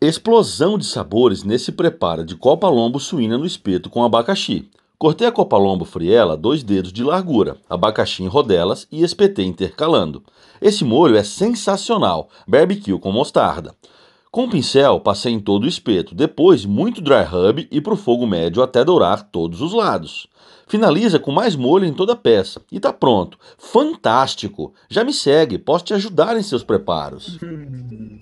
Explosão de sabores nesse preparo de copa-lombo suína no espeto com abacaxi. Cortei a copa-lombo friela dois dedos de largura, abacaxi em rodelas e espetei intercalando. Esse molho é sensacional, barbecue com mostarda. Com o pincel, passei em todo o espeto, depois muito dry rub e para o fogo médio até dourar todos os lados. Finaliza com mais molho em toda a peça e tá pronto. Fantástico! Já me segue, posso te ajudar em seus preparos.